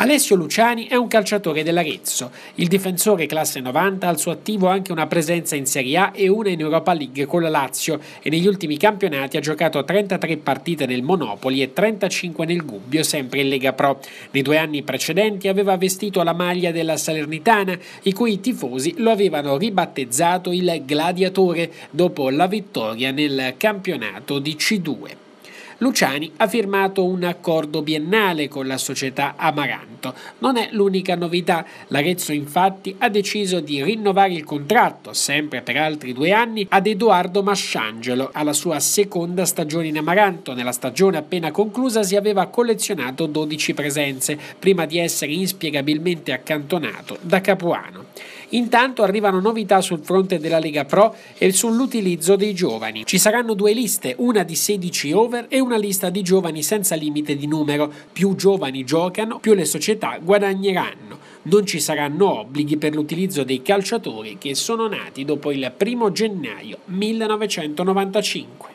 Alessio Luciani è un calciatore dell'Arezzo. Il difensore classe 90 ha al suo attivo anche una presenza in Serie A e una in Europa League con la Lazio e negli ultimi campionati ha giocato 33 partite nel Monopoli e 35 nel Gubbio, sempre in Lega Pro. Nei due anni precedenti aveva vestito la maglia della Salernitana, i cui tifosi lo avevano ribattezzato il Gladiatore dopo la vittoria nel campionato di C2. Luciani ha firmato un accordo biennale con la società Amaranto. Non è l'unica novità. L'Arezzo infatti ha deciso di rinnovare il contratto, sempre per altri due anni, ad Edoardo Masciangelo. Alla sua seconda stagione in Amaranto, nella stagione appena conclusa, si aveva collezionato 12 presenze, prima di essere inspiegabilmente accantonato da Capuano. Intanto arrivano novità sul fronte della Lega Pro e sull'utilizzo dei giovani. Ci saranno due liste, una di 16 over e una lista di giovani senza limite di numero. Più giovani giocano, più le società guadagneranno. Non ci saranno obblighi per l'utilizzo dei calciatori che sono nati dopo il 1 gennaio 1995.